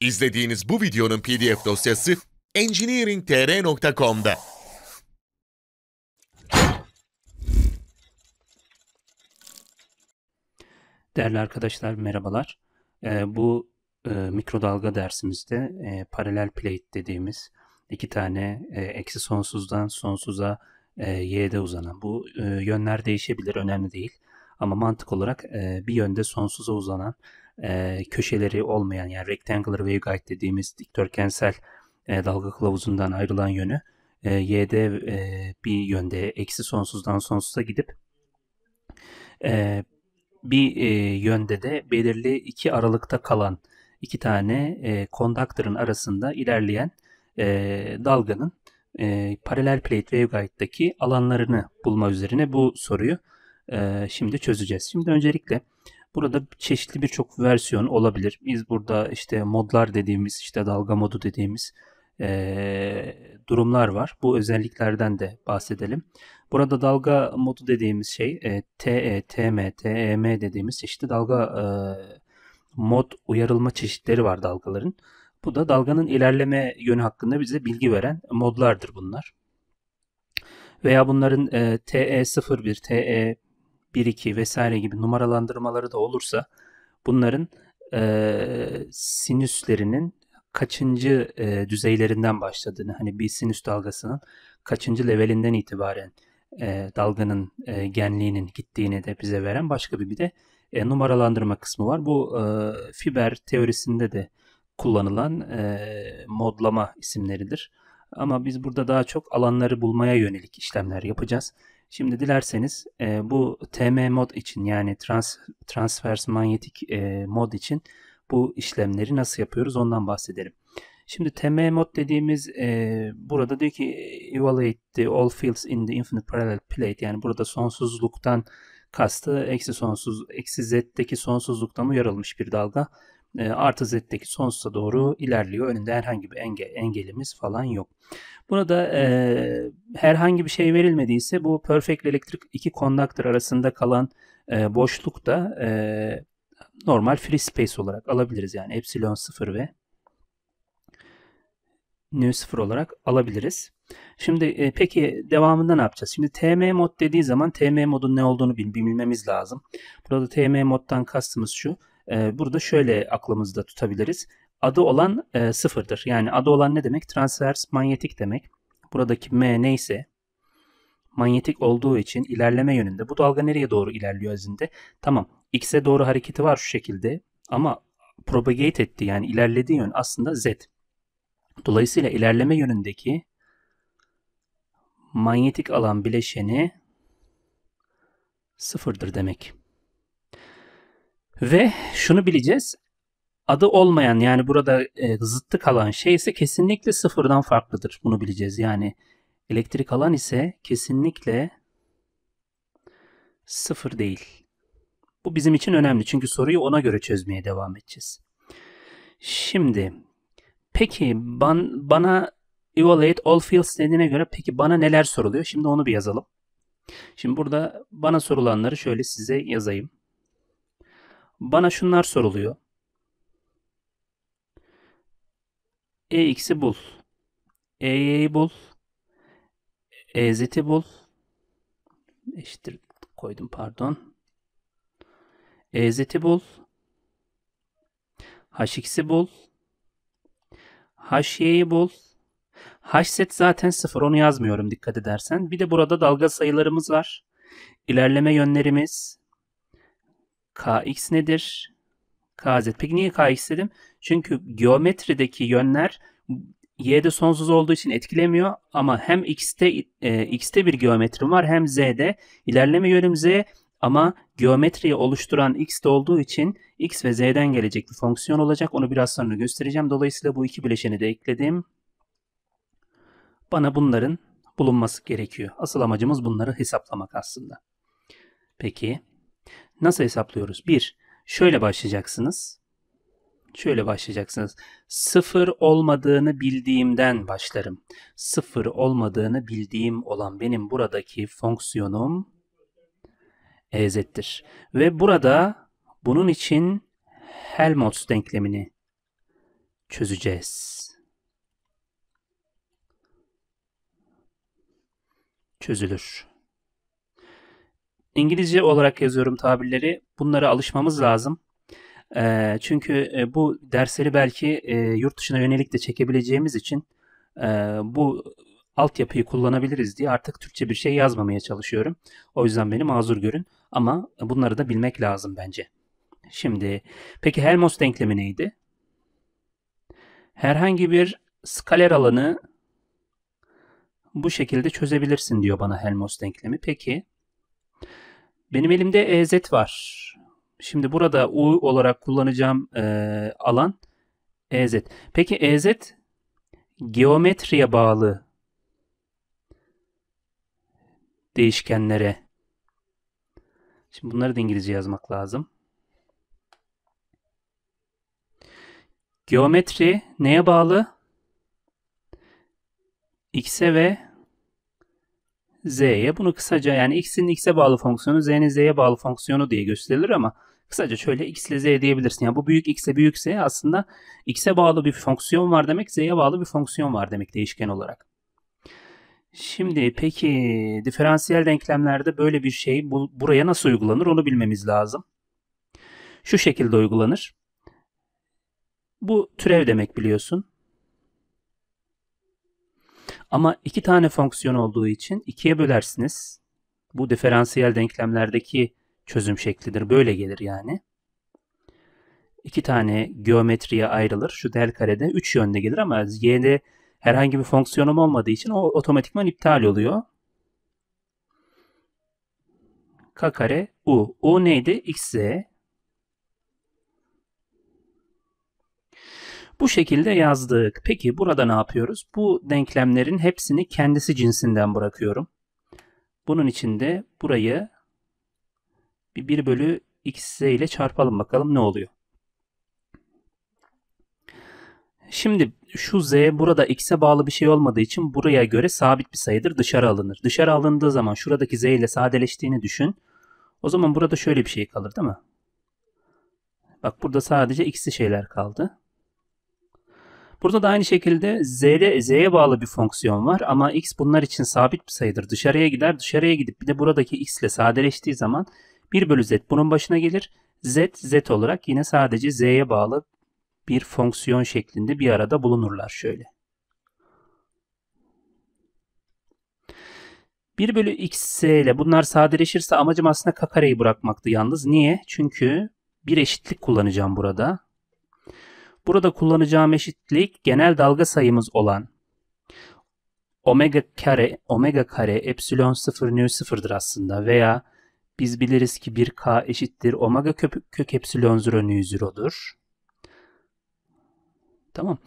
İzlediğiniz bu videonun pdf dosyası engineeringtr.com'da. Değerli arkadaşlar merhabalar. Ee, bu e, mikrodalga dersimizde e, paralel plate dediğimiz iki tane e, eksi sonsuzdan sonsuza e, y'de uzanan bu e, yönler değişebilir önemli değil. Ama mantık olarak e, bir yönde sonsuza uzanan e, köşeleri olmayan yani rectangular waveguide dediğimiz dikdörtgensel e, dalga kılavuzundan ayrılan yönü e, y'de e, bir yönde eksi sonsuzdan sonsuza gidip e, bir e, yönde de belirli iki aralıkta kalan iki tane e, kondaktörün arasında ilerleyen e, dalganın e, paralel plate waveguide'daki alanlarını bulma üzerine bu soruyu e, şimdi çözeceğiz. Şimdi öncelikle Burada çeşitli birçok versiyon olabilir. Biz burada işte modlar dediğimiz, işte dalga modu dediğimiz e, durumlar var. Bu özelliklerden de bahsedelim. Burada dalga modu dediğimiz şey e, TE, TM, TEM dediğimiz işte dalga e, mod uyarılma çeşitleri var dalgaların. Bu da dalganın ilerleme yönü hakkında bize bilgi veren modlardır bunlar. Veya bunların e, TE01, 1, 2 vesaire gibi numaralandırmaları da olursa bunların e, sinüslerinin kaçıncı e, düzeylerinden başladığını hani bir sinüs dalgasının kaçıncı levelinden itibaren e, dalganın e, genliğinin gittiğini de bize veren başka bir bir de e, numaralandırma kısmı var. Bu e, fiber teorisinde de kullanılan e, modlama isimleridir. Ama biz burada daha çok alanları bulmaya yönelik işlemler yapacağız. Şimdi dilerseniz e, bu TM mod için yani trans, transvers manyetik e, mod için bu işlemleri nasıl yapıyoruz ondan bahsedelim. Şimdi TM mod dediğimiz e, burada diyor ki evaluate the all fields in the infinite parallel plate yani burada sonsuzluktan kastı eksi sonsuz eksi z'deki sonsuzluktan uyarılmış bir dalga ee, artı z'deki sonsuza doğru ilerliyor. Önünde herhangi bir enge, engelimiz falan yok. Buna da e, herhangi bir şey verilmediyse bu perfect elektrik iki conductor arasında kalan e, boşluk da e, normal free space olarak alabiliriz. Yani epsilon 0 ve nu 0 olarak alabiliriz. Şimdi e, peki devamında ne yapacağız? Şimdi TM mod dediği zaman TM modun ne olduğunu bil, bilmemiz lazım. Burada TM moddan kastımız şu e, burada şöyle aklımızda tutabiliriz. Adı olan e, sıfırdır. Yani adı olan ne demek? Transvers manyetik demek. Buradaki M neyse manyetik olduğu için ilerleme yönünde. Bu dalga nereye doğru ilerliyor azinde? Tamam X'e doğru hareketi var şu şekilde ama propagate etti yani ilerlediği yön aslında Z. Dolayısıyla ilerleme yönündeki manyetik alan bileşeni sıfırdır demek. Ve şunu bileceğiz. Adı olmayan yani burada e, zıttı kalan şey ise kesinlikle sıfırdan farklıdır. Bunu bileceğiz. Yani elektrik alan ise kesinlikle sıfır değil. Bu bizim için önemli çünkü soruyu ona göre çözmeye devam edeceğiz. Şimdi peki ban, bana evaluate all fields dediğine göre peki bana neler soruluyor? Şimdi onu bir yazalım. Şimdi burada bana sorulanları şöyle size yazayım. Bana şunlar soruluyor. EX'i bul. EY'yi bul. EZ'i bul. Eşittir koydum pardon. EZ'i bul. HX'i bul. HY'yi bul. Hset zaten sıfır onu yazmıyorum dikkat edersen. Bir de burada dalga sayılarımız var. İlerleme yönlerimiz, Kx nedir? Kz. Peki niye Kx dedim? Çünkü geometrideki yönler Y'de sonsuz olduğu için etkilemiyor ama hem X'te e, X'te bir geometrim var hem Z'de ilerleme yönüm Z ama geometriyi oluşturan xte olduğu için X ve Z'den gelecek bir fonksiyon olacak. Onu biraz sonra göstereceğim. Dolayısıyla bu iki bileşeni de ekledim. Bana bunların bulunması gerekiyor. Asıl amacımız bunları hesaplamak aslında. Peki Nasıl hesaplıyoruz? 1. Şöyle başlayacaksınız. Şöyle başlayacaksınız. 0 olmadığını bildiğimden başlarım. 0 olmadığını bildiğim olan benim buradaki fonksiyonum ez'tir. Ve burada bunun için Helmholtz denklemini çözeceğiz. Çözülür. İngilizce olarak yazıyorum tabirleri. Bunlara alışmamız lazım. E, çünkü e, bu dersleri belki e, yurt dışına yönelik de çekebileceğimiz için e, bu altyapıyı kullanabiliriz diye artık Türkçe bir şey yazmamaya çalışıyorum. O yüzden beni mazur görün ama bunları da bilmek lazım bence. Şimdi peki Helmholtz denklemi neydi? Herhangi bir skaler alanı bu şekilde çözebilirsin diyor bana Helmholtz denklemi. Peki benim elimde EZ var. Şimdi burada U olarak kullanacağım e, alan EZ. Peki EZ geometriye bağlı değişkenlere. Şimdi bunları da İngilizce yazmak lazım. Geometri neye bağlı? X'e ve z'ye. Bunu kısaca yani x'in x'e bağlı fonksiyonu z'nin z'ye bağlı fonksiyonu diye gösterilir ama kısaca şöyle x ile z diyebilirsin. Yani bu büyük x'e büyük z aslında x'e bağlı bir fonksiyon var demek z'ye bağlı bir fonksiyon var demek değişken olarak. Şimdi peki diferansiyel denklemlerde böyle bir şey bu, buraya nasıl uygulanır onu bilmemiz lazım. Şu şekilde uygulanır. Bu türev demek biliyorsun. Ama iki tane fonksiyon olduğu için ikiye bölersiniz. Bu diferansiyel denklemlerdeki çözüm şeklidir. Böyle gelir yani. İki tane geometriye ayrılır. Şu del karede 3 yönde gelir ama y'de herhangi bir fonksiyonum olmadığı için o otomatikman iptal oluyor. K kare u. U neydi? X, y. Bu şekilde yazdık. Peki burada ne yapıyoruz? Bu denklemlerin hepsini kendisi cinsinden bırakıyorum. Bunun için de burayı bir 1 bölü xz ile çarpalım bakalım ne oluyor. Şimdi şu z burada x'e bağlı bir şey olmadığı için buraya göre sabit bir sayıdır dışarı alınır. Dışarı alındığı zaman şuradaki z ile sadeleştiğini düşün. O zaman burada şöyle bir şey kalır değil mi? Bak burada sadece x'li şeyler kaldı. Burada da aynı şekilde z'de z'ye bağlı bir fonksiyon var ama x bunlar için sabit bir sayıdır. Dışarıya gider dışarıya gidip bir de buradaki x ile sadeleştiği zaman 1 bölü z bunun başına gelir. z z olarak yine sadece z'ye bağlı bir fonksiyon şeklinde bir arada bulunurlar şöyle. 1 bölü x s ile bunlar sadeleşirse amacım aslında k kareyi bırakmaktı yalnız. Niye? Çünkü bir eşitlik kullanacağım burada. Burada kullanacağım eşitlik genel dalga sayımız olan omega kare omega kare epsilon 0 nü 0'dır aslında veya biz biliriz ki 1k eşittir omega kök, kök epsilon 0 nü 0'dur. Tamam.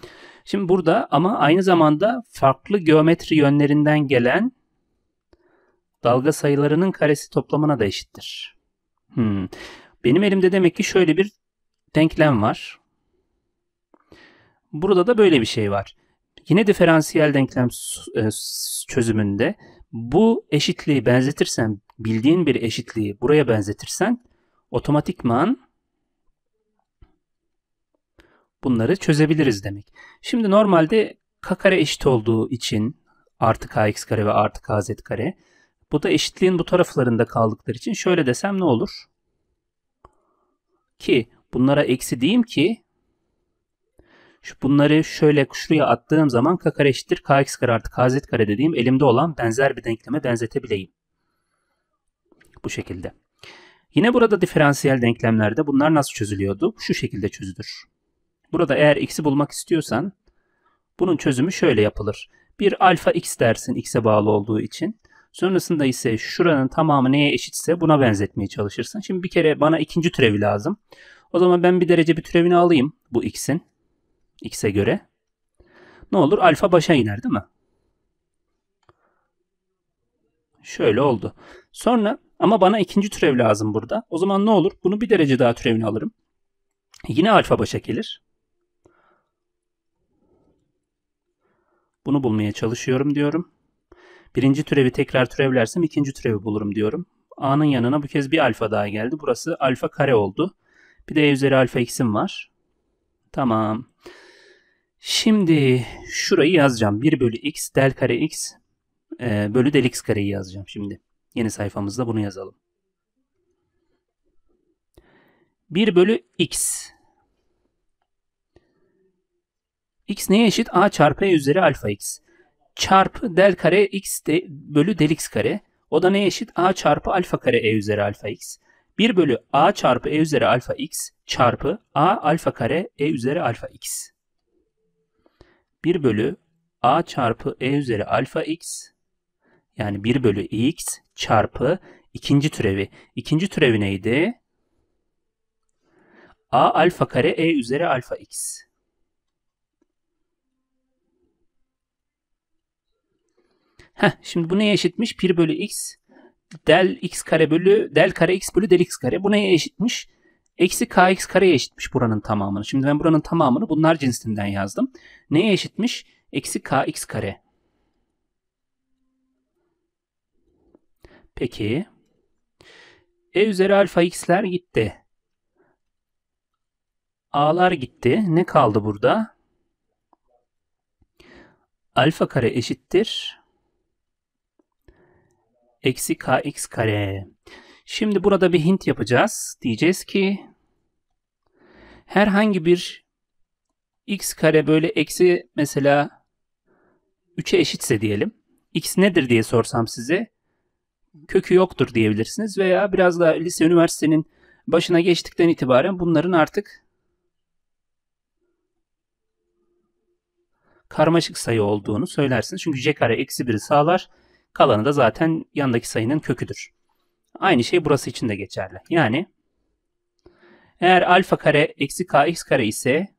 Şimdi burada ama aynı zamanda farklı geometri yönlerinden gelen dalga sayılarının karesi toplamına da eşittir. Hmm. Benim elimde demek ki şöyle bir denklem var. Burada da böyle bir şey var. Yine diferansiyel denklem e, çözümünde bu eşitliği benzetirsen, bildiğin bir eşitliği buraya benzetirsen otomatikman bunları çözebiliriz demek. Şimdi normalde k kare eşit olduğu için artı kx kare ve artı kz kare bu da eşitliğin bu taraflarında kaldıkları için şöyle desem ne olur? Ki bunlara eksi diyeyim ki şu bunları şöyle şuraya attığım zaman k kare eşittir kx kare artı kz kare dediğim elimde olan benzer bir denkleme benzetebileyim. Bu şekilde. Yine burada diferansiyel denklemlerde bunlar nasıl çözülüyordu? Şu şekilde çözülür. Burada eğer x'i bulmak istiyorsan bunun çözümü şöyle yapılır. Bir alfa x dersin x'e bağlı olduğu için. Sonrasında ise şuranın tamamı neye eşitse buna benzetmeye çalışırsın. Şimdi bir kere bana ikinci türevi lazım. O zaman ben bir derece bir türevini alayım bu x'in x'e göre. Ne olur? Alfa başa iner değil mi? Şöyle oldu. Sonra ama bana ikinci türev lazım burada. O zaman ne olur? Bunu bir derece daha türevini alırım. Yine alfa başa gelir. Bunu bulmaya çalışıyorum diyorum. Birinci türevi tekrar türevlersem ikinci türevi bulurum diyorum. A'nın yanına bu kez bir alfa daha geldi. Burası alfa kare oldu. Bir de e üzeri alfa eksim var. Tamam. Şimdi şurayı yazacağım. 1 bölü x del kare x e, bölü del x kareyi yazacağım şimdi. Yeni sayfamızda bunu yazalım. 1 bölü x. x neye eşit? a çarpı e üzeri alfa x. Çarpı del kare x de, bölü del x kare. O da neye eşit? a çarpı alfa kare e üzeri alfa x. 1 bölü a çarpı e üzeri alfa x çarpı a alfa kare e üzeri alfa x. 1 bölü a çarpı e üzeri alfa x yani 1 bölü x çarpı ikinci türevi. İkinci türevi neydi? a alfa kare e üzeri alfa x. Heh, şimdi bu neye eşitmiş? 1 bölü x del x kare bölü del kare x bölü del x kare. Bu neye eşitmiş? Eksi kx kareye eşitmiş buranın tamamını. Şimdi ben buranın tamamını bunlar cinsinden yazdım. Neye eşitmiş? Eksi kx kare. Peki. E üzeri alfa x'ler gitti. A'lar gitti. Ne kaldı burada? Alfa kare eşittir. Eksi kx kare. Şimdi burada bir hint yapacağız. Diyeceğiz ki herhangi bir x kare böyle eksi mesela 3'e eşitse diyelim. x nedir diye sorsam size kökü yoktur diyebilirsiniz veya biraz daha lise üniversitenin başına geçtikten itibaren bunların artık karmaşık sayı olduğunu söylersiniz. Çünkü c kare eksi 1'i sağlar. Kalanı da zaten yandaki sayının köküdür. Aynı şey burası için de geçerli. Yani eğer alfa kare eksi kx kare ise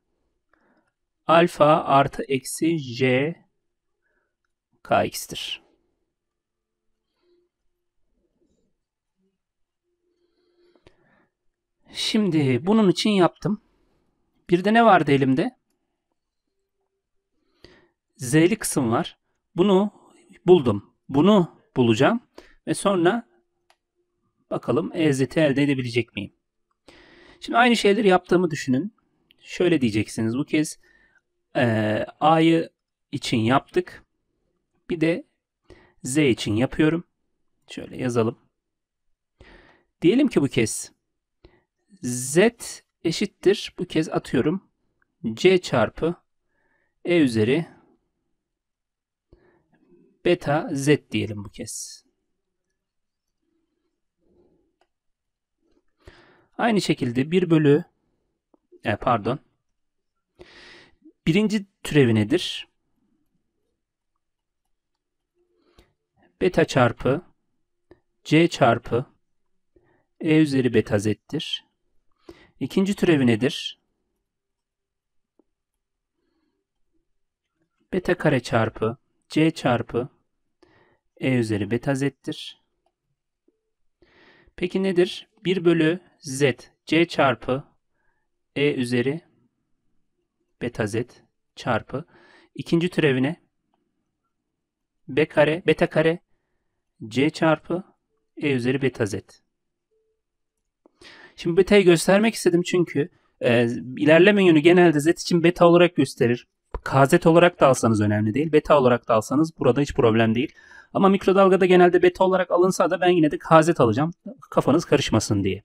alfa artı eksi j kx'tir. Şimdi bunun için yaptım. Bir de ne vardı elimde? Z'li kısım var. Bunu buldum. Bunu bulacağım ve sonra bakalım EZT elde edebilecek miyim? Şimdi aynı şeyleri yaptığımı düşünün. Şöyle diyeceksiniz bu kez e, A'yı için yaptık. Bir de Z için yapıyorum. Şöyle yazalım. Diyelim ki bu kez Z eşittir. Bu kez atıyorum. C çarpı E üzeri beta Z diyelim bu kez. Aynı şekilde 1 bölü e, pardon birinci türevi nedir? Beta çarpı C çarpı E üzeri beta z'tir. İkinci türevi nedir? Beta kare çarpı C çarpı E üzeri beta z'tir. Peki nedir? 1 bölü z c çarpı e üzeri beta z çarpı ikinci türevine b kare beta kare c çarpı e üzeri beta z. Şimdi beta'yı göstermek istedim çünkü e, ilerleme yönü genelde z için beta olarak gösterir. KZ olarak da alsanız önemli değil. Beta olarak da alsanız burada hiç problem değil. Ama mikrodalgada genelde beta olarak alınsa da ben yine de KZ alacağım. Kafanız karışmasın diye.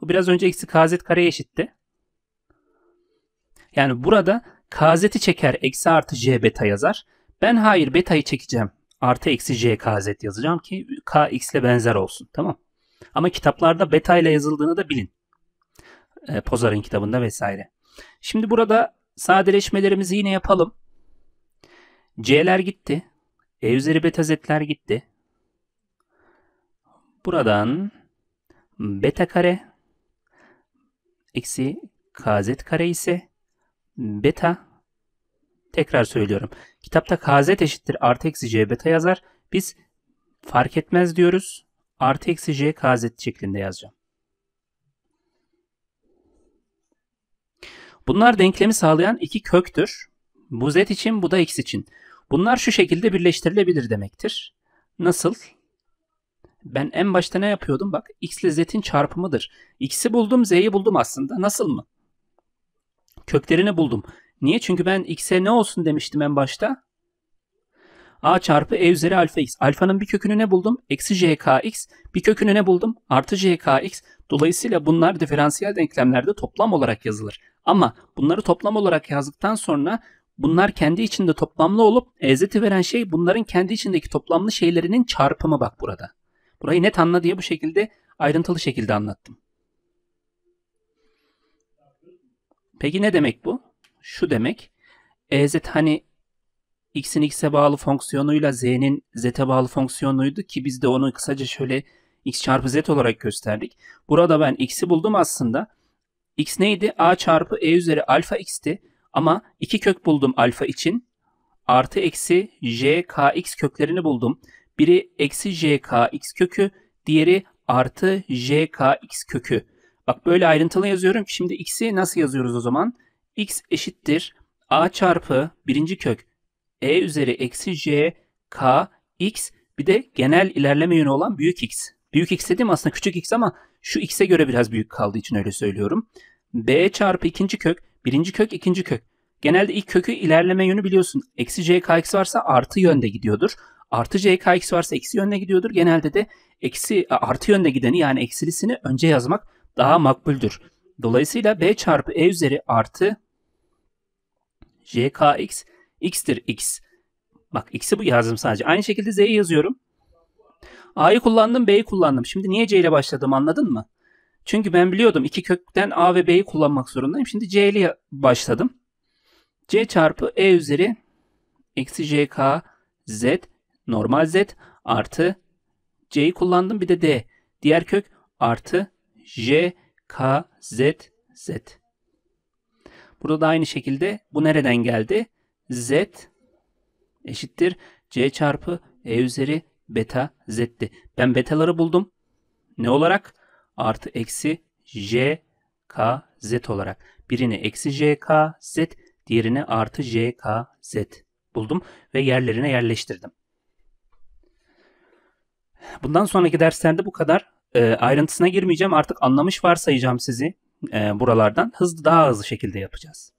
Bu biraz önce eksi KZ kare eşitti. Yani burada KZ'i çeker eksi artı C beta yazar. Ben hayır beta'yı çekeceğim. Artı eksi C KZ yazacağım ki KX ile benzer olsun. Tamam. Ama kitaplarda beta ile yazıldığını da bilin. E, Pozar'ın kitabında vesaire. Şimdi burada sadeleşmelerimizi yine yapalım. C'ler gitti. E üzeri beta z'ler gitti. Buradan beta kare eksi kz kare ise beta tekrar söylüyorum. Kitapta kz eşittir artı eksi c beta yazar. Biz fark etmez diyoruz. Artı eksi c kz şeklinde yazacağım. Bunlar denklemi sağlayan iki köktür. Bu z için bu da x için. Bunlar şu şekilde birleştirilebilir demektir. Nasıl? Ben en başta ne yapıyordum? Bak x ile z'in çarpımıdır. X'i buldum z'yi buldum aslında. Nasıl mı? Köklerini buldum. Niye? Çünkü ben x'e ne olsun demiştim en başta? a çarpı e üzeri alfa x. Alfanın bir kökünü ne buldum? Eksi jkx. Bir kökünü ne buldum? Artı jkx. Dolayısıyla bunlar diferansiyel denklemlerde toplam olarak yazılır. Ama bunları toplam olarak yazdıktan sonra bunlar kendi içinde toplamlı olup ezeti veren şey bunların kendi içindeki toplamlı şeylerinin çarpımı bak burada. Burayı net anla diye bu şekilde ayrıntılı şekilde anlattım. Peki ne demek bu? Şu demek. EZ hani x'in x'e bağlı fonksiyonuyla z'nin z'e bağlı fonksiyonuydu ki biz de onu kısaca şöyle x çarpı z olarak gösterdik. Burada ben x'i buldum aslında. x neydi? a çarpı e üzeri alfa x'ti. Ama iki kök buldum alfa için. Artı eksi j k x köklerini buldum. Biri eksi j k x kökü. Diğeri artı j k x kökü. Bak böyle ayrıntılı yazıyorum. Şimdi x'i nasıl yazıyoruz o zaman? x eşittir a çarpı birinci kök e üzeri eksi j k x bir de genel ilerleme yönü olan büyük x. Büyük x dedim aslında küçük x ama şu x'e göre biraz büyük kaldığı için öyle söylüyorum. b çarpı ikinci kök, birinci kök, ikinci kök. Genelde ilk kökü ilerleme yönü biliyorsun. Eksi j k x varsa artı yönde gidiyordur. Artı j k x varsa eksi yönde gidiyordur. Genelde de eksi artı yönde gideni yani eksilisini önce yazmak daha makbuldür. Dolayısıyla b çarpı e üzeri artı k x x'tir x. Bak x'i bu yazdım sadece. Aynı şekilde z'yi yazıyorum. A'yı kullandım, B'yi kullandım. Şimdi niye C ile başladım anladın mı? Çünkü ben biliyordum iki kökten A ve B'yi kullanmak zorundayım. Şimdi C ile başladım. C çarpı E üzeri eksi JK Z normal Z artı C'yi kullandım bir de D. Diğer kök artı J K Z Z. Burada da aynı şekilde bu nereden geldi? z eşittir c çarpı e üzeri beta z'ti. Ben betaları buldum. Ne olarak? Artı eksi j k z olarak. Birini eksi j k z diğerini artı j k z buldum ve yerlerine yerleştirdim. Bundan sonraki derslerde bu kadar. E, ayrıntısına girmeyeceğim. Artık anlamış varsayacağım sizi e, buralardan. Hızlı daha hızlı şekilde yapacağız.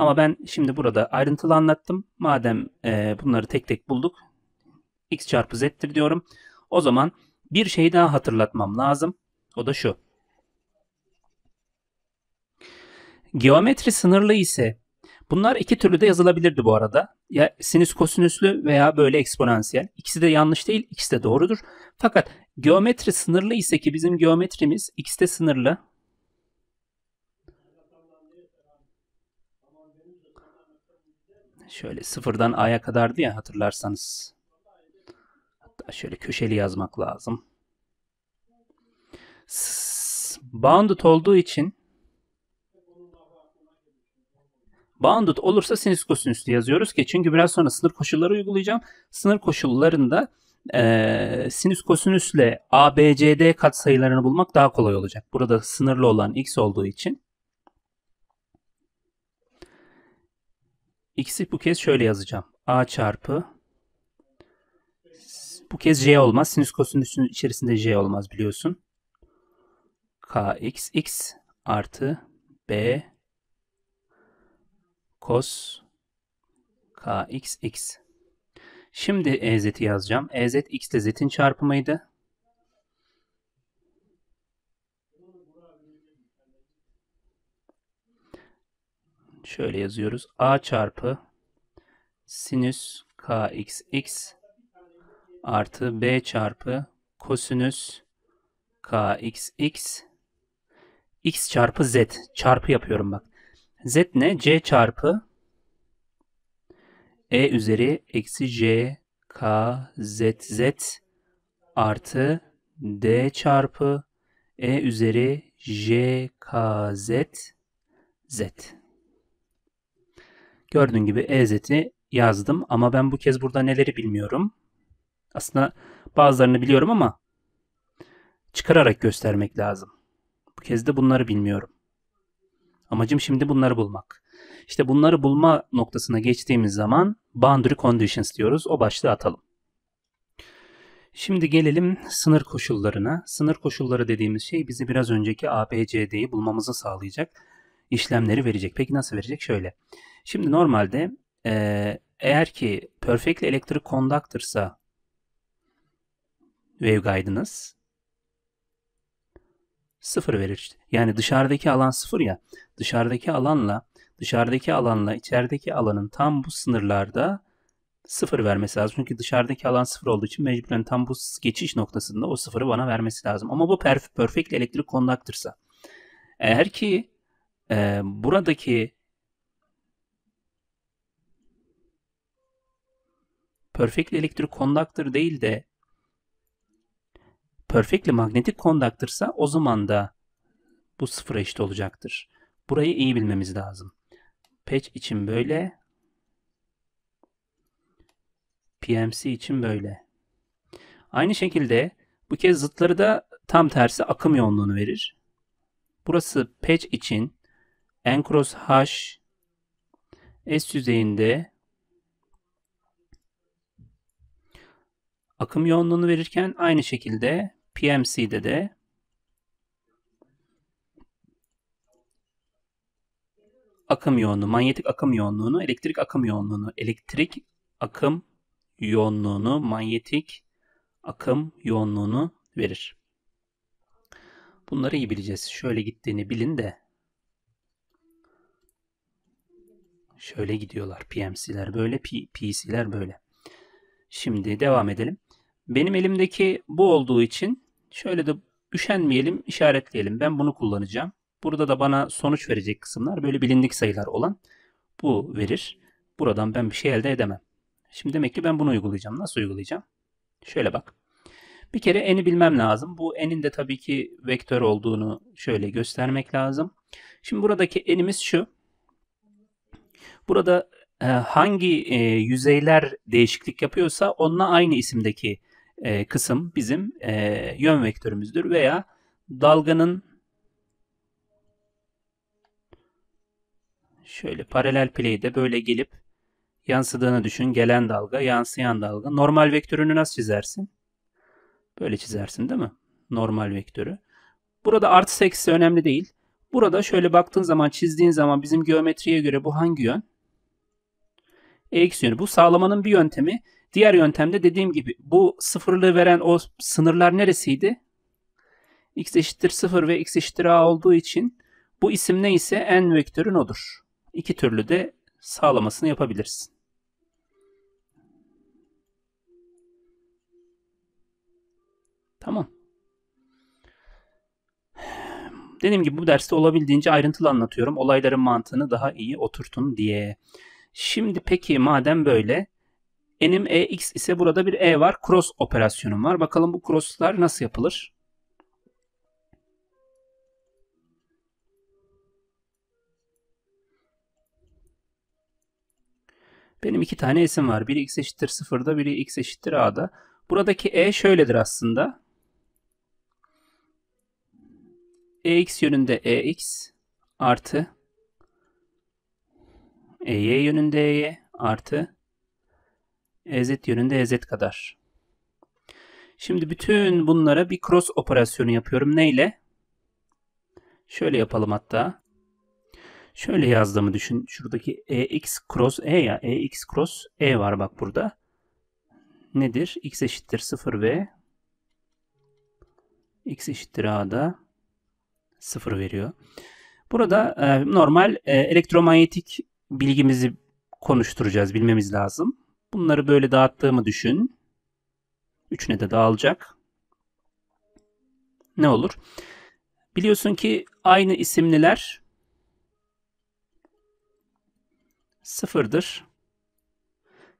Ama ben şimdi burada ayrıntılı anlattım. Madem e, bunları tek tek bulduk. X çarpı Z'tir diyorum. O zaman bir şey daha hatırlatmam lazım. O da şu. Geometri sınırlı ise bunlar iki türlü de yazılabilirdi bu arada. Ya sinüs kosinüslü veya böyle eksponansiyel. İkisi de yanlış değil, ikisi de doğrudur. Fakat geometri sınırlı ise ki bizim geometrimiz x de sınırlı. şöyle sıfırdan A'ya kadardı ya hatırlarsanız. Hatta şöyle köşeli yazmak lazım. Bounded olduğu için Bounded olursa sinüs kosinüslü yazıyoruz ki çünkü biraz sonra sınır koşulları uygulayacağım. Sınır koşullarında e, sinüs kosinüsle ABCD katsayılarını bulmak daha kolay olacak. Burada sınırlı olan x olduğu için X'i bu kez şöyle yazacağım. A çarpı bu kez J olmaz. Sinüs kosinüsün içerisinde J olmaz biliyorsun. Kx x artı B cos kx x. Şimdi ez yazacağım. ez x ile z'in çarpımıydı. şöyle yazıyoruz. A çarpı sinüs kxx artı b çarpı kosinüs kxx x çarpı z çarpı yapıyorum bak. z ne? c çarpı e üzeri eksi c k z z artı d çarpı e üzeri j k z z. Gördüğün gibi EZ'i yazdım ama ben bu kez burada neleri bilmiyorum. Aslında bazılarını biliyorum ama çıkararak göstermek lazım. Bu kez de bunları bilmiyorum. Amacım şimdi bunları bulmak. İşte bunları bulma noktasına geçtiğimiz zaman boundary conditions diyoruz. O başlığı atalım. Şimdi gelelim sınır koşullarına. Sınır koşulları dediğimiz şey bizi biraz önceki ABCD'yi bulmamızı sağlayacak işlemleri verecek. Peki nasıl verecek? Şöyle. Şimdi normalde e, eğer ki perfectly electric conductor'sa waveguide'ınız sıfır verir. Yani dışarıdaki alan sıfır ya. Dışarıdaki alanla dışarıdaki alanla içerideki alanın tam bu sınırlarda sıfır vermesi lazım. Çünkü dışarıdaki alan sıfır olduğu için mecburen tam bu geçiş noktasında o sıfırı bana vermesi lazım. Ama bu perfect elektrik conductor'sa. Eğer ki e, buradaki perfect electric conductor değil de perfectly magnetic conductor'sa o zaman da bu sıfır eşit olacaktır. Burayı iyi bilmemiz lazım. Patch için böyle. PMC için böyle. Aynı şekilde bu kez zıtları da tam tersi akım yoğunluğunu verir. Burası patch için Enkros H S yüzeyinde akım yoğunluğunu verirken aynı şekilde PMC'de de akım yoğunluğu, manyetik akım yoğunluğunu, elektrik akım yoğunluğunu, elektrik akım yoğunluğunu, manyetik akım yoğunluğunu verir. Bunları iyi bileceğiz. Şöyle gittiğini bilin de Şöyle gidiyorlar PMC'ler böyle, PC'ler böyle. Şimdi devam edelim. Benim elimdeki bu olduğu için şöyle de üşenmeyelim, işaretleyelim. Ben bunu kullanacağım. Burada da bana sonuç verecek kısımlar böyle bilindik sayılar olan bu verir. Buradan ben bir şey elde edemem. Şimdi demek ki ben bunu uygulayacağım. Nasıl uygulayacağım? Şöyle bak. Bir kere n'i bilmem lazım. Bu n'in de tabii ki vektör olduğunu şöyle göstermek lazım. Şimdi buradaki n'imiz şu. Burada e, hangi e, yüzeyler değişiklik yapıyorsa onunla aynı isimdeki e, kısım bizim e, yön vektörümüzdür veya dalganın şöyle paralel play'de böyle gelip yansıdığını düşün. Gelen dalga, yansıyan dalga. Normal vektörünü nasıl çizersin? Böyle çizersin değil mi? Normal vektörü. Burada artı eksi önemli değil. Burada şöyle baktığın zaman, çizdiğin zaman bizim geometriye göre bu hangi yön? x yönü. Bu sağlamanın bir yöntemi. Diğer yöntemde dediğim gibi bu sıfırlığı veren o sınırlar neresiydi? x eşittir 0 ve x eşittir a olduğu için bu isim neyse n vektörün odur. İki türlü de sağlamasını yapabilirsin. Tamam. Dediğim gibi bu derste olabildiğince ayrıntılı anlatıyorum. Olayların mantığını daha iyi oturtun diye. Şimdi peki madem böyle enim EX ise burada bir E var. Cross operasyonum var. Bakalım bu crosslar nasıl yapılır? Benim iki tane esim var. Biri x eşittir 0'da, biri x eşittir a'da. Buradaki e şöyledir aslında. ex yönünde ex artı EY yönünde y artı ez yönünde ez kadar. Şimdi bütün bunlara bir cross operasyonu yapıyorum. Neyle? Şöyle yapalım hatta. Şöyle yazdığımı düşün. Şuradaki ex cross e ya. ex cross e var bak burada. Nedir? x eşittir 0 ve x eşittir a'da 0 veriyor. Burada e, normal e, elektromanyetik bilgimizi konuşturacağız, bilmemiz lazım. Bunları böyle dağıttığımı düşün. Üçüne de dağılacak. Ne olur? Biliyorsun ki aynı isimliler sıfırdır.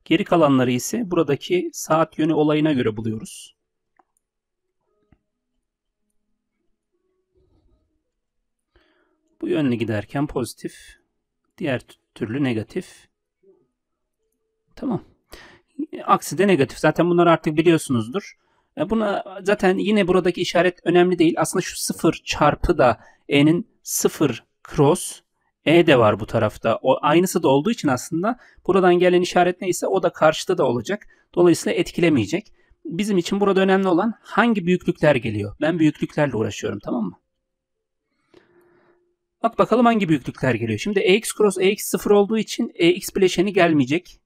Geri kalanları ise buradaki saat yönü olayına göre buluyoruz. Bu yönlü giderken pozitif, diğer türlü negatif. Tamam. Aksi de negatif. Zaten bunları artık biliyorsunuzdur. E, buna zaten yine buradaki işaret önemli değil. Aslında şu sıfır çarpı da e'nin sıfır cross e de var bu tarafta. O aynısı da olduğu için aslında buradan gelen işaret neyse o da karşıda da olacak. Dolayısıyla etkilemeyecek. Bizim için burada önemli olan hangi büyüklükler geliyor. Ben büyüklüklerle uğraşıyorum tamam mı? Bak bakalım hangi büyüklükler geliyor. Şimdi EX cross EX 0 olduğu için EX bileşeni gelmeyecek.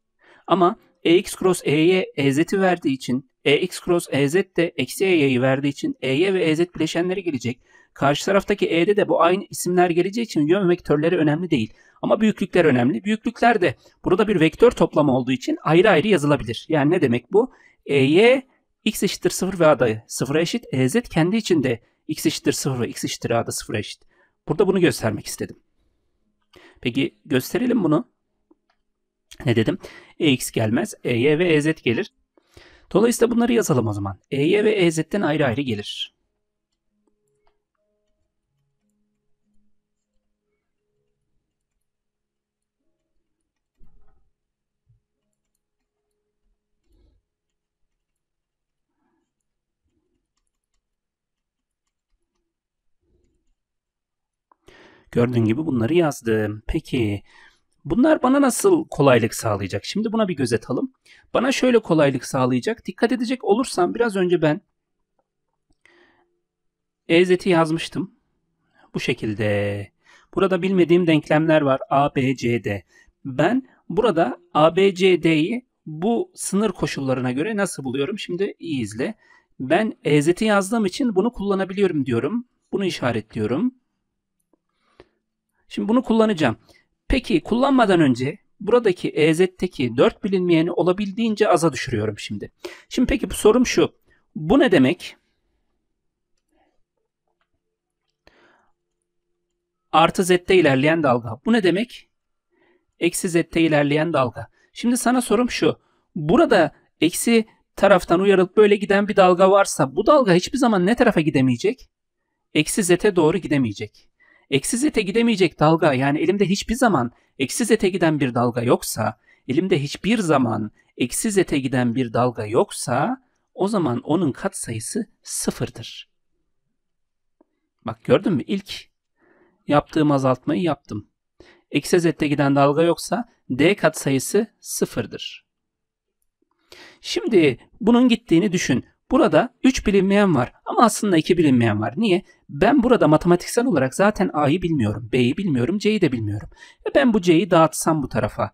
Ama EX cross E'ye EZ'i verdiği için EX cross EZ de eksi E'yi verdiği için E'ye ve EZ bileşenleri gelecek. Karşı taraftaki E'de de bu aynı isimler geleceği için yön vektörleri önemli değil. Ama büyüklükler önemli. Büyüklükler de burada bir vektör toplamı olduğu için ayrı ayrı yazılabilir. Yani ne demek bu? E'ye x eşittir 0 ve a'da 0'a eşit. EZ kendi içinde x eşittir 0 ve x eşittir a'da 0'a eşit. Burada bunu göstermek istedim. Peki gösterelim bunu. Ne dedim? EX gelmez. EY ve EZ gelir. Dolayısıyla bunları yazalım o zaman. EY ve EZ'den ayrı ayrı gelir. Gördüğün gibi bunları yazdım. Peki bunlar bana nasıl kolaylık sağlayacak? Şimdi buna bir göz atalım. Bana şöyle kolaylık sağlayacak. Dikkat edecek olursam biraz önce ben EZ'i yazmıştım. Bu şekilde. Burada bilmediğim denklemler var. A, B, C, D. Ben burada A, B, C, D'yi bu sınır koşullarına göre nasıl buluyorum? Şimdi iyi izle. Ben EZ'i yazdığım için bunu kullanabiliyorum diyorum. Bunu işaretliyorum. Şimdi bunu kullanacağım. Peki kullanmadan önce buradaki EZ'teki 4 bilinmeyeni olabildiğince aza düşürüyorum şimdi. Şimdi peki bu sorum şu. Bu ne demek? Artı z'te ilerleyen dalga. Bu ne demek? Eksi z'te ilerleyen dalga. Şimdi sana sorum şu. Burada eksi taraftan uyarılıp böyle giden bir dalga varsa bu dalga hiçbir zaman ne tarafa gidemeyecek? Eksi z'e doğru gidemeyecek eksi zete gidemeyecek dalga yani elimde hiçbir zaman eksi zete giden bir dalga yoksa, elimde hiçbir zaman eksi zete giden bir dalga yoksa o zaman onun kat sayısı sıfırdır. Bak gördün mü ilk yaptığım azaltmayı yaptım. Eksi zette giden dalga yoksa d kat sayısı sıfırdır. Şimdi bunun gittiğini düşün. Burada 3 bilinmeyen var ama aslında 2 bilinmeyen var. Niye? Ben burada matematiksel olarak zaten A'yı bilmiyorum, B'yi bilmiyorum, C'yi de bilmiyorum. E ben bu C'yi dağıtsam bu tarafa,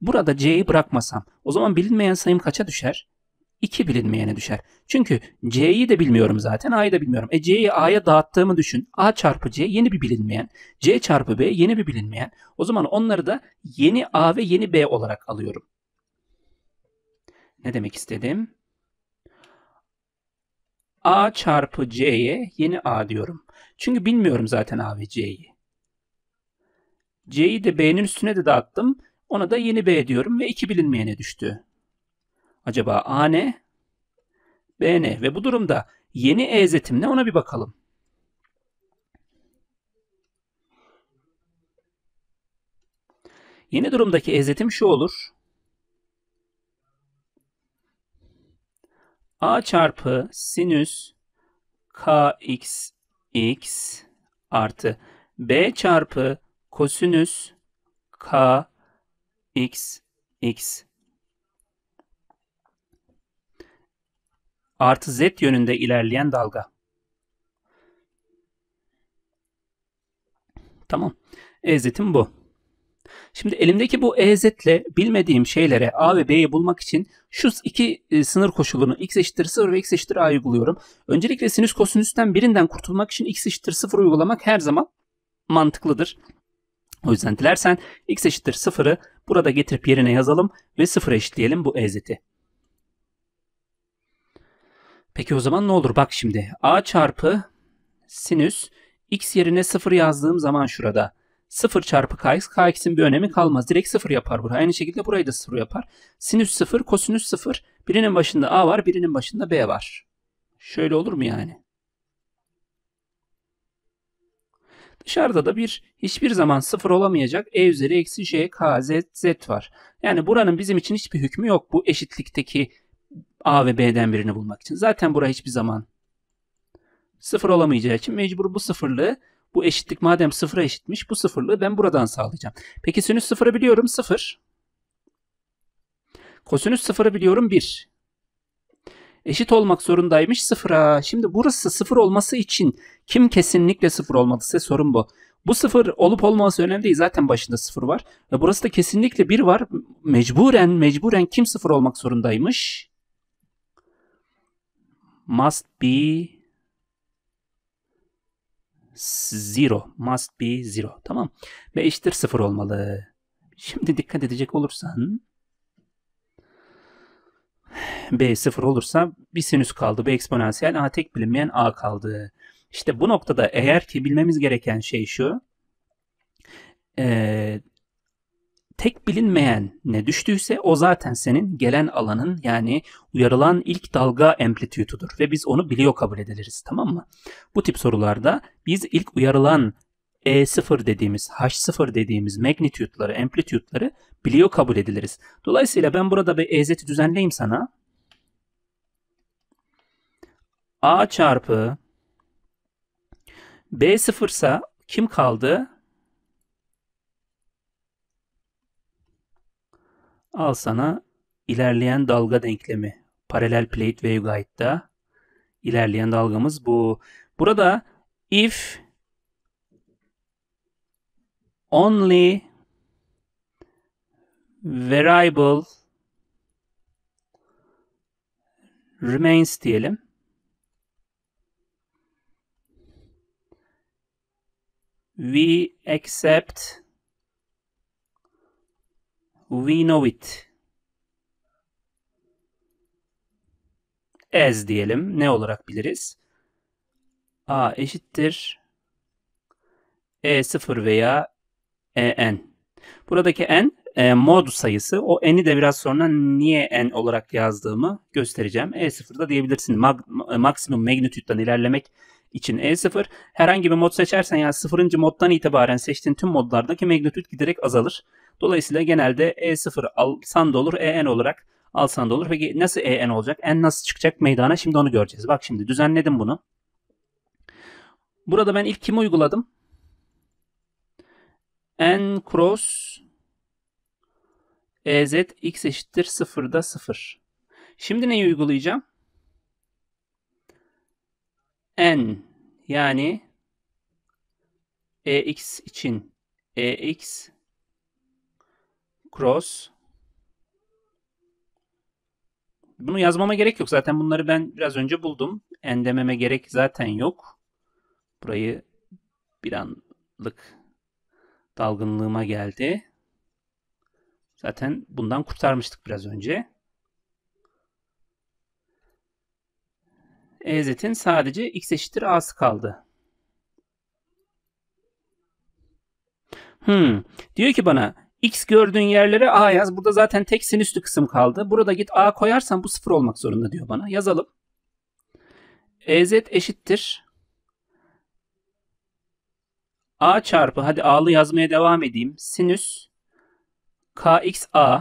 burada C'yi bırakmasam o zaman bilinmeyen sayım kaça düşer? 2 bilinmeyene düşer. Çünkü C'yi de bilmiyorum zaten A'yı da bilmiyorum. E C'yi A'ya dağıttığımı düşün. A çarpı C yeni bir bilinmeyen. C çarpı B yeni bir bilinmeyen. O zaman onları da yeni A ve yeni B olarak alıyorum. Ne demek istedim? A çarpı C'ye yeni A diyorum. Çünkü bilmiyorum zaten A ve C'yi. C'yi de B'nin üstüne de dağıttım. Ona da yeni B diyorum ve 2 bilinmeyene düştü. Acaba A ne? B ne? Ve bu durumda yeni E zetim ne ona bir bakalım. Yeni durumdaki ezetim şu olur. a çarpı sinüs kx x artı b çarpı kosinüs k x x artı z yönünde ilerleyen dalga. Tamam. Ezitim bu. Şimdi elimdeki bu EZ'le bilmediğim şeylere A ve B'yi bulmak için şu iki e, sınır koşulunu x eşittir 0 ve x eşittir a uyguluyorum. Öncelikle sinüs kosinüsten birinden kurtulmak için x eşittir 0 uygulamak her zaman mantıklıdır. O yüzden dilersen x eşittir 0'ı burada getirip yerine yazalım ve 0 eşitleyelim bu EZ'i. Peki o zaman ne olur? Bak şimdi a çarpı sinüs x yerine 0 yazdığım zaman şurada 0 çarpı kx. kx'in bir önemi kalmaz. Direkt 0 yapar burayı. Aynı şekilde burayı da 0 yapar. Sinüs 0, kosinüs 0. Birinin başında a var, birinin başında b var. Şöyle olur mu yani? Dışarıda da bir hiçbir zaman sıfır olamayacak e üzeri eksi j k z z var. Yani buranın bizim için hiçbir hükmü yok bu eşitlikteki a ve b'den birini bulmak için. Zaten bura hiçbir zaman sıfır olamayacağı için mecbur bu sıfırlığı bu eşitlik madem sıfıra eşitmiş bu sıfırlığı ben buradan sağlayacağım. Peki sinüs sıfırı biliyorum sıfır. Kosinüs sıfırı biliyorum bir. Eşit olmak zorundaymış sıfıra. Şimdi burası sıfır olması için kim kesinlikle sıfır olmalı size sorun bu. Bu sıfır olup olmaması önemli değil. Zaten başında sıfır var. Ve burası da kesinlikle bir var. Mecburen mecburen kim sıfır olmak zorundaymış? Must be zero. Must be zero. Tamam. Ve eşittir sıfır olmalı. Şimdi dikkat edecek olursan B sıfır olursa bir sinüs kaldı. B eksponansiyel A tek bilinmeyen A kaldı. İşte bu noktada eğer ki bilmemiz gereken şey şu. E, tek bilinmeyen ne düştüyse o zaten senin gelen alanın yani uyarılan ilk dalga amplitütüdür ve biz onu biliyor kabul ederiz tamam mı? Bu tip sorularda biz ilk uyarılan E0 dediğimiz, H0 dediğimiz magnitude'ları, amplitütleri biliyor kabul ediliriz. Dolayısıyla ben burada bir EZ'i düzenleyeyim sana. A çarpı B0 ise kim kaldı? Al sana ilerleyen dalga denklemi. Paralel plate waveguide'da ilerleyen dalgamız bu. Burada if only variable remains diyelim. We accept we know it. As diyelim. Ne olarak biliriz? A eşittir E0 veya EN. Buradaki N e, mod sayısı. O n'i de biraz sonra niye n olarak yazdığımı göstereceğim. E0'da diyebilirsin. Mag, e, maksimum magnitude'dan ilerlemek için E0. Herhangi bir mod seçersen yani sıfırıncı moddan itibaren seçtiğin tüm modlardaki magnitude giderek azalır. Dolayısıyla genelde E0 alsan da olur, EN olarak alsan da olur. Peki nasıl EN olacak? N nasıl çıkacak meydana? Şimdi onu göreceğiz. Bak şimdi düzenledim bunu. Burada ben ilk kimi uyguladım? N cross EZ x eşittir 0'da 0. Şimdi neyi uygulayacağım? N yani EX için EX cross. Bunu yazmama gerek yok. Zaten bunları ben biraz önce buldum. Endememe gerek zaten yok. Burayı bir anlık dalgınlığıma geldi. Zaten bundan kurtarmıştık biraz önce. EZ'in sadece x eşittir a'sı kaldı. Hmm. Diyor ki bana X gördüğün yerlere A yaz. Burada zaten tek sinüslü kısım kaldı. Burada git A koyarsan bu sıfır olmak zorunda diyor bana. Yazalım. EZ eşittir. A çarpı hadi A'lı yazmaya devam edeyim. Sinüs KX A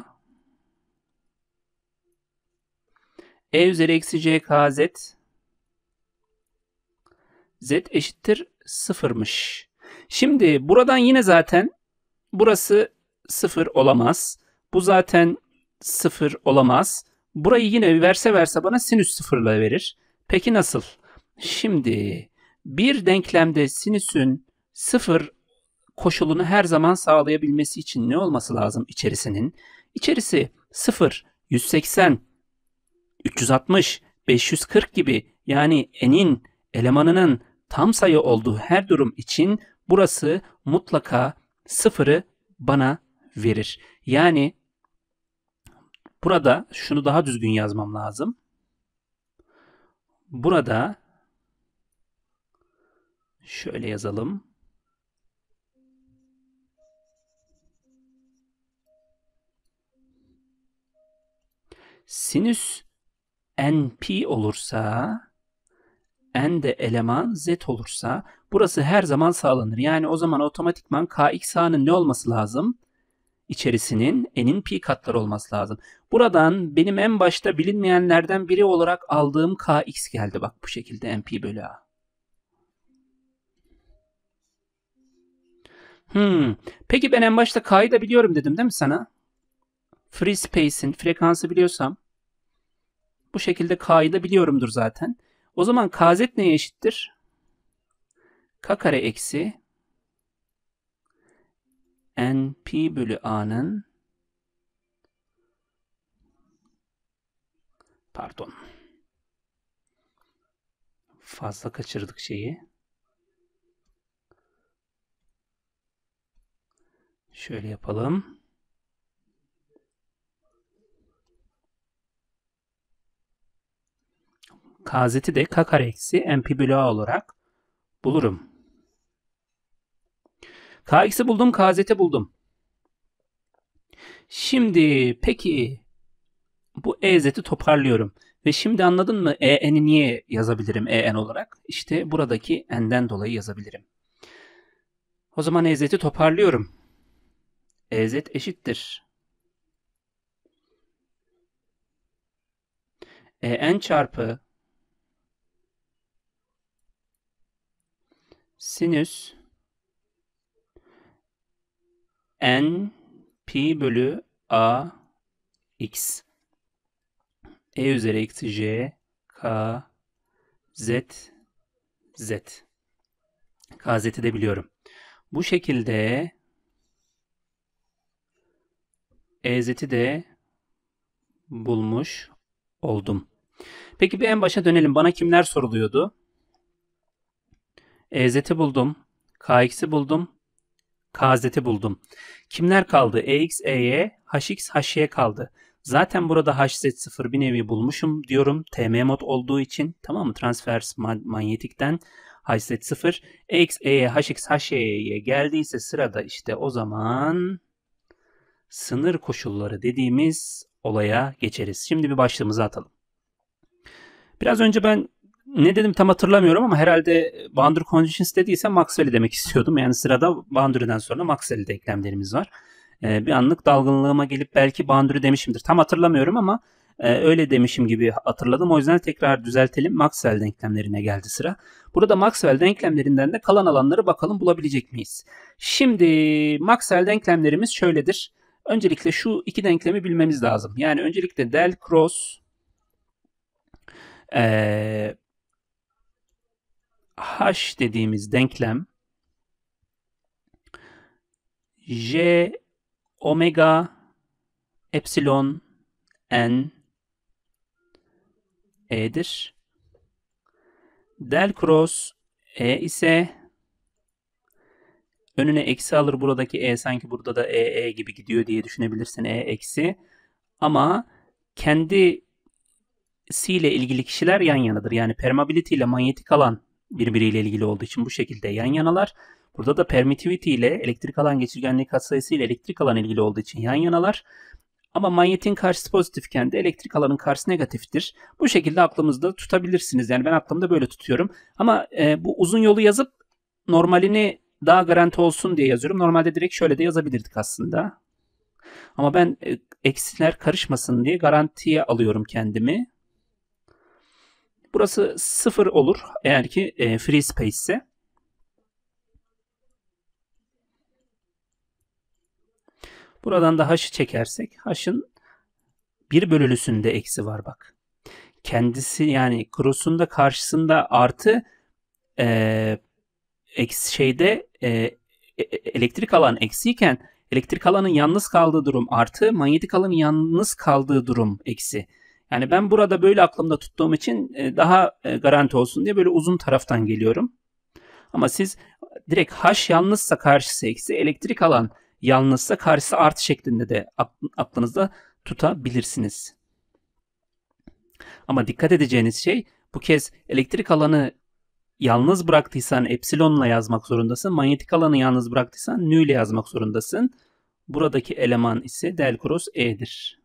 E üzeri eksi CKZ Z eşittir sıfırmış. Şimdi buradan yine zaten burası sıfır olamaz. Bu zaten sıfır olamaz. Burayı yine verse verse bana sinüs sıfırla verir. Peki nasıl? Şimdi bir denklemde sinüsün sıfır koşulunu her zaman sağlayabilmesi için ne olması lazım içerisinin? İçerisi sıfır, 180, 360, 540 gibi yani enin elemanının tam sayı olduğu her durum için burası mutlaka sıfırı bana verir. Yani burada şunu daha düzgün yazmam lazım. Burada şöyle yazalım. Sinüs np olursa n de eleman z olursa burası her zaman sağlanır. Yani o zaman otomatikman kx a'nın ne olması lazım? içerisinin n'in pi katları olması lazım. Buradan benim en başta bilinmeyenlerden biri olarak aldığım kx geldi bak bu şekilde np bölü a. Hmm. Peki ben en başta k'yı da biliyorum dedim değil mi sana? Free space'in frekansı biliyorsam bu şekilde k'yı da biliyorumdur zaten. O zaman kz neye eşittir? k kare eksi n pi bölü a'nın pardon fazla kaçırdık şeyi şöyle yapalım kzeti de k kare eksi np bölü a olarak bulurum. KX'i buldum, KZ'i buldum. Şimdi peki bu EZ'i toparlıyorum. Ve şimdi anladın mı EN'i niye yazabilirim EN olarak? İşte buradaki N'den dolayı yazabilirim. O zaman EZ'i toparlıyorum. EZ eşittir. EN çarpı sinüs n pi bölü a x e üzeri eksi j k z z k z'i de biliyorum. Bu şekilde e z'i de bulmuş oldum. Peki bir en başa dönelim. Bana kimler soruluyordu? EZ'i buldum. k KX'i buldum. KZ'i buldum. Kimler kaldı? EX, EY, HX, HY kaldı. Zaten burada HZ0 bir nevi bulmuşum diyorum. TM mod olduğu için tamam mı? Transfers manyetikten HZ0. EX, EY, HX, HY'ye geldiyse sırada işte o zaman sınır koşulları dediğimiz olaya geçeriz. Şimdi bir başlığımızı atalım. Biraz önce ben ne dedim tam hatırlamıyorum ama herhalde Boundary Conditions dediyse Maxwell'i demek istiyordum. Yani sırada Boundary'den sonra Maxwell'de eklemlerimiz var. Ee, bir anlık dalgınlığıma gelip belki Boundary demişimdir. Tam hatırlamıyorum ama e, öyle demişim gibi hatırladım. O yüzden tekrar düzeltelim. Maxwell denklemlerine geldi sıra. Burada Maxwell denklemlerinden de kalan alanları bakalım bulabilecek miyiz? Şimdi Maxwell denklemlerimiz şöyledir. Öncelikle şu iki denklemi bilmemiz lazım. Yani öncelikle del cross e, h dediğimiz denklem j omega epsilon n e'dir. Del cross e ise önüne eksi alır. Buradaki e sanki burada da e, e gibi gidiyor diye düşünebilirsin. E eksi. Ama kendi c ile ilgili kişiler yan yanadır. Yani permeability ile manyetik alan birbiriyle ilgili olduğu için bu şekilde yan yanalar. Burada da permittivity ile elektrik alan geçirgenliği katsayısı ile elektrik alan ilgili olduğu için yan yanalar. Ama manyetin karşısı pozitifken de elektrik alanın karşısı negatiftir. Bu şekilde aklımızda tutabilirsiniz. Yani ben aklımda böyle tutuyorum. Ama e, bu uzun yolu yazıp normalini daha garanti olsun diye yazıyorum. Normalde direkt şöyle de yazabilirdik aslında. Ama ben e, eksiler karışmasın diye garantiye alıyorum kendimi. Burası 0 olur eğer ki e, free space ise. Buradan da h'ı çekersek h'ın 1 bölülüsünde eksi var bak. Kendisi yani cross'unda karşısında artı e, eksi şeyde e, e elektrik alan eksiyken elektrik alanın yalnız kaldığı durum artı manyetik alanın yalnız kaldığı durum eksi. Yani ben burada böyle aklımda tuttuğum için e, daha e, garanti olsun diye böyle uzun taraftan geliyorum. Ama siz direkt h yalnızsa karşısı eksi, elektrik alan yalnızsa karşısı artı şeklinde de aklınızda tutabilirsiniz. Ama dikkat edeceğiniz şey bu kez elektrik alanı yalnız bıraktıysan epsilonla yazmak zorundasın. Manyetik alanı yalnız bıraktıysan nü ile yazmak zorundasın. Buradaki eleman ise del cross e'dir.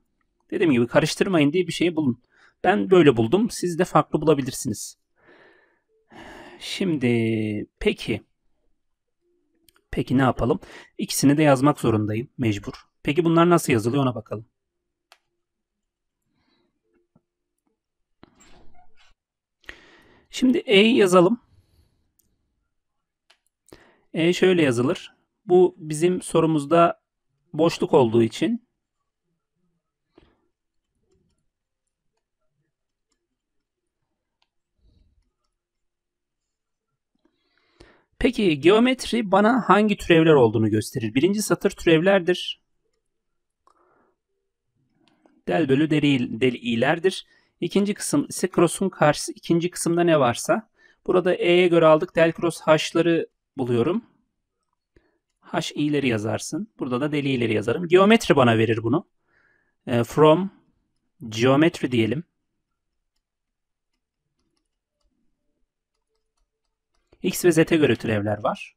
Dediğim gibi karıştırmayın diye bir şey bulun. Ben böyle buldum. Siz de farklı bulabilirsiniz. Şimdi peki. Peki ne yapalım? İkisini de yazmak zorundayım mecbur. Peki bunlar nasıl yazılıyor ona bakalım. Şimdi E yazalım. E şöyle yazılır. Bu bizim sorumuzda boşluk olduğu için Peki geometri bana hangi türevler olduğunu gösterir? Birinci satır türevlerdir. Del bölü deri, deli ilerdir. İkinci kısım ise cross'un karşısı. İkinci kısımda ne varsa. Burada e'ye göre aldık. Del cross h'ları buluyorum. H ileri yazarsın. Burada da deli ileri yazarım. Geometri bana verir bunu. E, from geometri diyelim. X ve Z'e göre türevler var.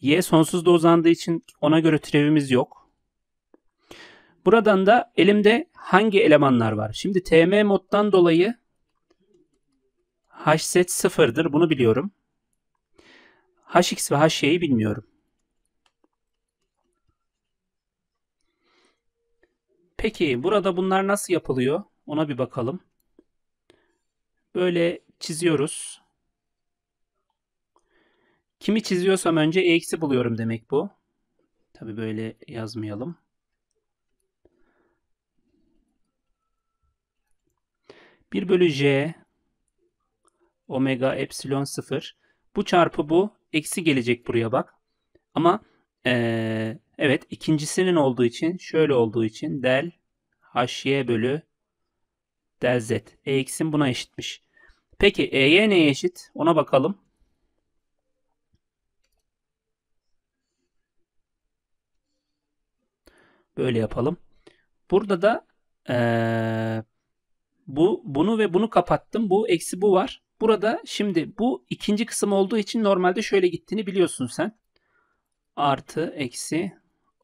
Y sonsuzda uzandığı için ona göre türevimiz yok. Buradan da elimde hangi elemanlar var? Şimdi TM moddan dolayı H set sıfırdır. Bunu biliyorum. HX ve HY'yi bilmiyorum. Peki burada bunlar nasıl yapılıyor? Ona bir bakalım. Böyle çiziyoruz. Kimi çiziyorsam önce e eksi buluyorum demek bu. Tabi böyle yazmayalım. Bir bölü j omega epsilon sıfır Bu çarpı bu eksi gelecek buraya bak. Ama ee, evet ikincisinin olduğu için şöyle olduğu için del hy bölü del z. E buna eşitmiş. Peki E'ye neye eşit? Ona bakalım. Böyle yapalım. Burada da ee, bu bunu ve bunu kapattım. Bu eksi bu var. Burada şimdi bu ikinci kısım olduğu için normalde şöyle gittiğini biliyorsun sen. Artı eksi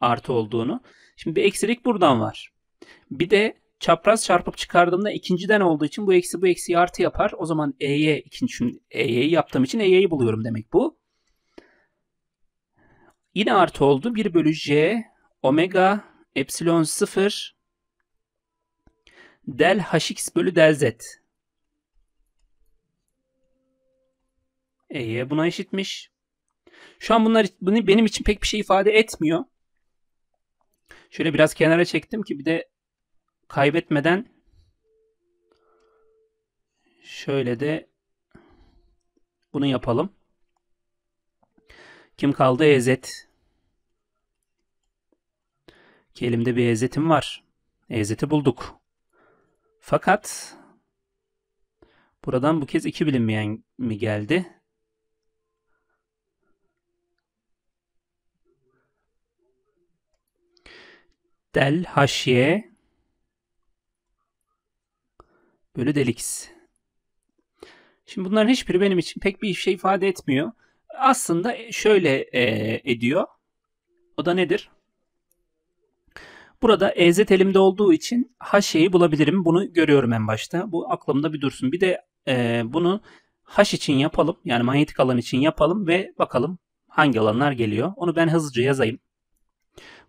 artı olduğunu. Şimdi bir eksilik buradan var. Bir de çapraz çarpıp çıkardığımda ikinciden olduğu için bu eksi bu eksi artı yapar. O zaman E'ye ikinci şimdi E'yi yaptığım için E'yi buluyorum demek bu. Yine artı oldu. 1 bölü J omega epsilon 0 del hx bölü del z. E'ye buna eşitmiş. Şu an bunlar bunu benim için pek bir şey ifade etmiyor. Şöyle biraz kenara çektim ki bir de kaybetmeden şöyle de bunu yapalım. Kim kaldı? EZ. Ki elimde bir ezetim var. Ezeti bulduk. Fakat buradan bu kez iki bilinmeyen mi geldi? Del haşye bölü del x. Şimdi bunların hiçbiri benim için pek bir şey ifade etmiyor. Aslında şöyle e, ediyor. O da nedir? Burada EZ elimde olduğu için H şeyi bulabilirim. Bunu görüyorum en başta. Bu aklımda bir dursun. Bir de e, bunu H için yapalım. Yani manyetik alan için yapalım ve bakalım hangi alanlar geliyor. Onu ben hızlıca yazayım.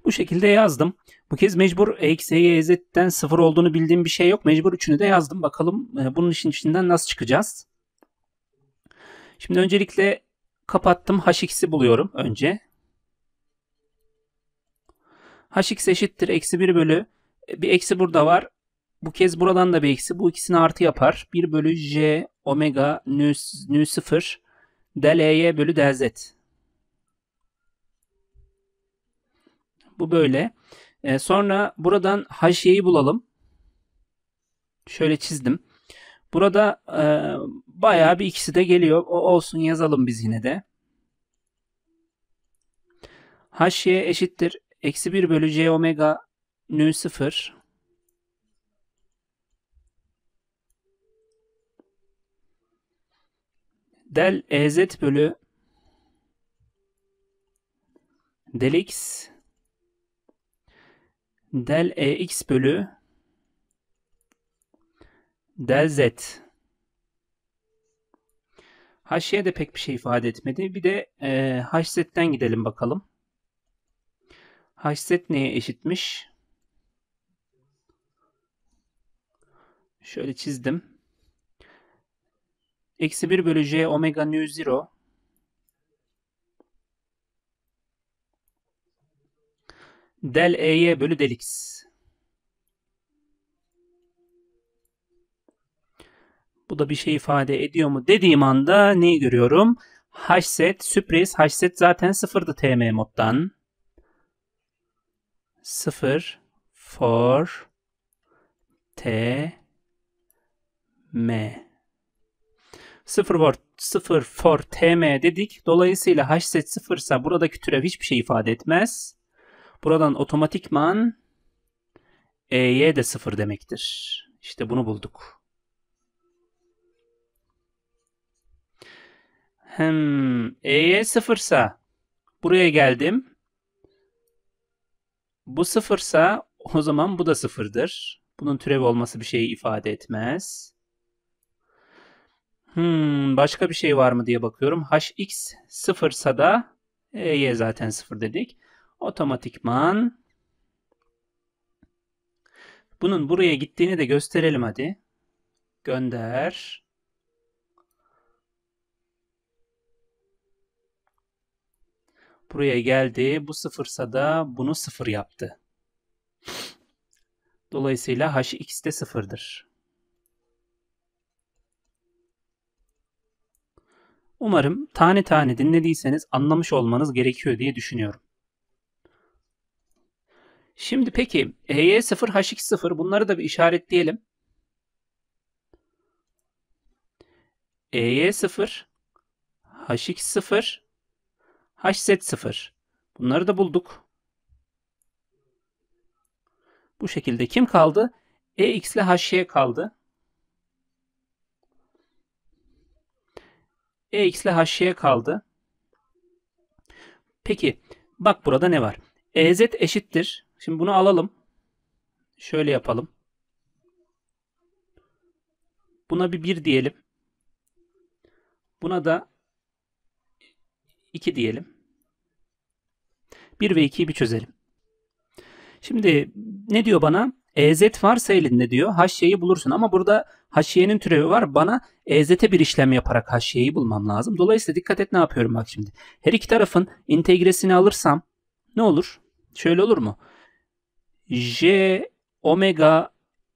Bu şekilde yazdım. Bu kez mecbur eksi EZ'den sıfır olduğunu bildiğim bir şey yok. Mecbur üçünü de yazdım. Bakalım e, bunun işin içinden nasıl çıkacağız. Şimdi öncelikle kapattım. HX'i buluyorum önce hx eşittir eksi 1 bölü e, bir eksi burada var. Bu kez buradan da bir eksi. Bu ikisini artı yapar. 1 bölü j omega nü, nü 0 del ey bölü del z. Bu böyle. Ee, sonra buradan h'yi bulalım. Şöyle çizdim. Burada e, bayağı bir ikisi de geliyor. O olsun yazalım biz yine de. HY eşittir Eksi 1 bölü c omega nü 0 del ez bölü del x del ex bölü del z h'ye de pek bir şey ifade etmedi. Bir de e, hz'den gidelim bakalım. Hashset neye eşitmiş? Şöyle çizdim. Eksi 1 bölü j omega nu 0 del ey bölü del x. Bu da bir şey ifade ediyor mu dediğim anda neyi görüyorum? Haşset, sürpriz. Haşset zaten sıfırdı TM moddan sıfır for t m sıfır for 0 for tm dedik. Dolayısıyla h set 0 ise buradaki türev hiçbir şey ifade etmez. Buradan otomatikman ey de sıfır demektir. İşte bunu bulduk. Hem ey 0 ise buraya geldim. Bu sıfırsa o zaman bu da sıfırdır. Bunun türevi olması bir şeyi ifade etmez. Hmm, başka bir şey var mı diye bakıyorum. Hx sıfırsa da e, y zaten sıfır dedik. Otomatikman bunun buraya gittiğini de gösterelim hadi. Gönder. Buraya geldi. Bu sıfırsa da bunu sıfır yaptı. Dolayısıyla hx de sıfırdır. Umarım tane tane dinlediyseniz anlamış olmanız gerekiyor diye düşünüyorum. Şimdi peki HY0, HX0 bunları da bir işaretleyelim. EY0, HX0 hset 0. Bunları da bulduk. Bu şekilde kim kaldı? ex ile hy kaldı. ex ile hy kaldı. Peki bak burada ne var? ez eşittir. Şimdi bunu alalım. Şöyle yapalım. Buna bir 1 diyelim. Buna da 2 diyelim. 1 ve 2'yi bir çözelim. Şimdi ne diyor bana? EZ varsa elinde diyor Haşiyeyi bulursun ama burada haşiyenin türevi var. Bana EZ'e bir işlem yaparak haşiyeyi bulmam lazım. Dolayısıyla dikkat et ne yapıyorum bak şimdi. Her iki tarafın integresini alırsam ne olur? Şöyle olur mu? J omega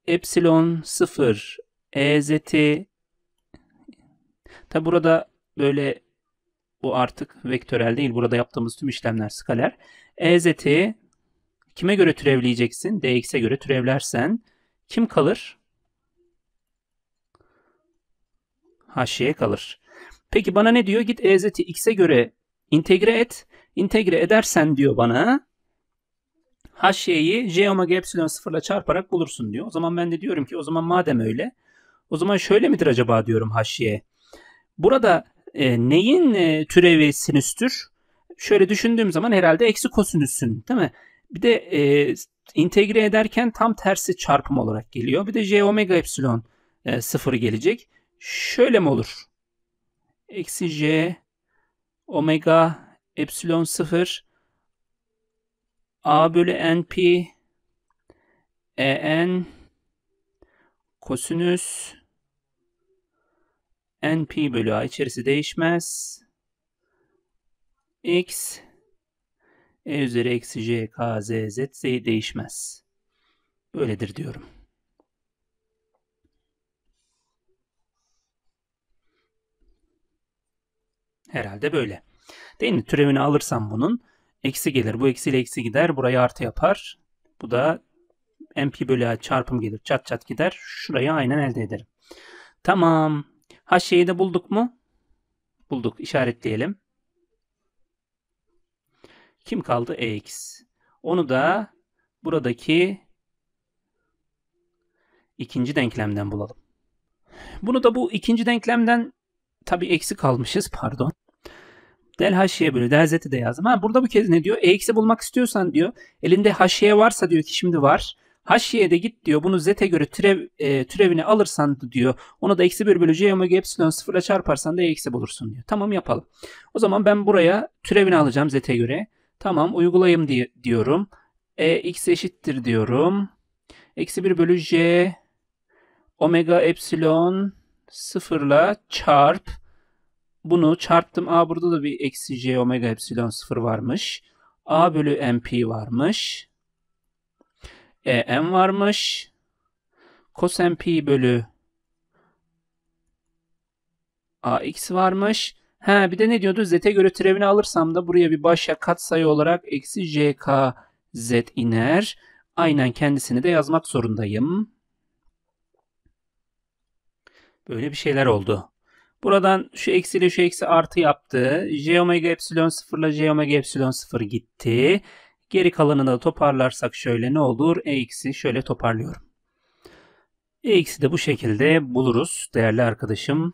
epsilon 0 EZ'i tabi burada böyle bu artık vektörel değil. Burada yaptığımız tüm işlemler skaler. EZT'yi kime göre türevleyeceksin? DX'e göre türevlersen kim kalır? HY kalır. Peki bana ne diyor? Git EZT'i X'e göre integre et. İntegre edersen diyor bana HY'yi J omega epsilon sıfırla çarparak bulursun diyor. O zaman ben de diyorum ki o zaman madem öyle o zaman şöyle midir acaba diyorum HY. Burada e, neyin e, türevi sinüstür? Şöyle düşündüğüm zaman herhalde eksi kosinüsün değil mi? Bir de e, integre ederken tam tersi çarpım olarak geliyor. Bir de j omega epsilon e, sıfır gelecek. Şöyle mi olur? Eksi j omega epsilon sıfır a bölü np en kosinüs NP bölü A içerisi değişmez. X E üzeri eksi C K Z Z Z değişmez. Böyledir diyorum. Herhalde böyle. Değil mi? Türevini alırsam bunun eksi gelir. Bu eksiyle eksi gider. Burayı artı yapar. Bu da MP bölü A çarpım gelir. Çat çat gider. Şurayı aynen elde ederim. Tamam. H şeyi de bulduk mu? Bulduk. İşaretleyelim. Kim kaldı? X. Onu da buradaki ikinci denklemden bulalım. Bunu da bu ikinci denklemden tabi eksi kalmışız pardon. Del haşiye bölü del z'ti de yazdım. Ha burada bu kez ne diyor? eksi bulmak istiyorsan diyor. Elinde haşiye varsa diyor ki şimdi var. Haşiye de git diyor bunu z'e göre türev, e, türevini alırsan diyor onu da eksi 1 bölü c omega epsilon sıfırla çarparsan da eksi bulursun diyor. Tamam yapalım. O zaman ben buraya türevini alacağım z'e göre. Tamam uygulayayım diye, diyorum. E, x eşittir diyorum. Eksi 1 bölü c omega epsilon sıfırla çarp. Bunu çarptım. A burada da bir eksi c omega epsilon sıfır varmış. A bölü mp varmış en varmış. Kosen pi bölü ax varmış. Ha bir de ne diyordu? Z'e göre türevini alırsam da buraya bir başa katsayı olarak eksi jk z iner. Aynen kendisini de yazmak zorundayım. Böyle bir şeyler oldu. Buradan şu eksiyle şu eksi artı yaptı. J omega epsilon 0 ile J omega epsilon 0 gitti. Geri kalanını da toparlarsak şöyle ne olur? e şöyle toparlıyorum. e de bu şekilde buluruz değerli arkadaşım.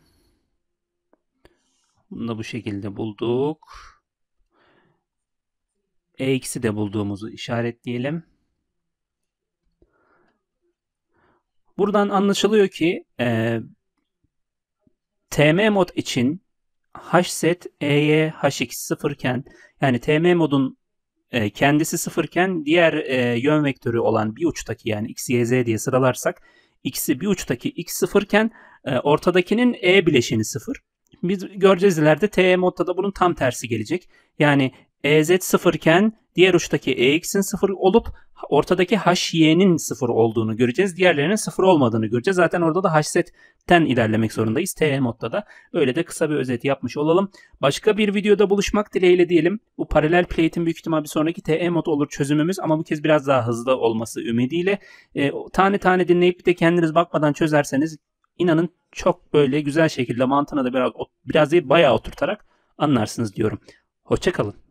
Bunu da bu şekilde bulduk. e de bulduğumuzu işaretleyelim. Buradan anlaşılıyor ki e, TM mod için hset ey hx sıfırken yani TM modun e, kendisi sıfırken diğer e, yön vektörü olan bir uçtaki yani x, y, z diye sıralarsak x'i bir uçtaki x sıfırken e, ortadakinin e bileşeni sıfır. Biz göreceğiz ileride TE modda da bunun tam tersi gelecek. Yani EZ sıfır iken diğer uçtaki EX'in sıfır olup ortadaki HY'nin sıfır olduğunu göreceğiz. Diğerlerinin sıfır olmadığını göreceğiz. Zaten orada da HSET'ten ilerlemek zorundayız. TE modda da öyle de kısa bir özet yapmış olalım. Başka bir videoda buluşmak dileğiyle diyelim. Bu paralel plate'in büyük ihtimal bir sonraki TE mod olur çözümümüz ama bu kez biraz daha hızlı olması ümidiyle. E, tane tane dinleyip de kendiniz bakmadan çözerseniz inanın çok böyle güzel şekilde mantığına da biraz biraz değil bayağı oturtarak anlarsınız diyorum. Hoşçakalın.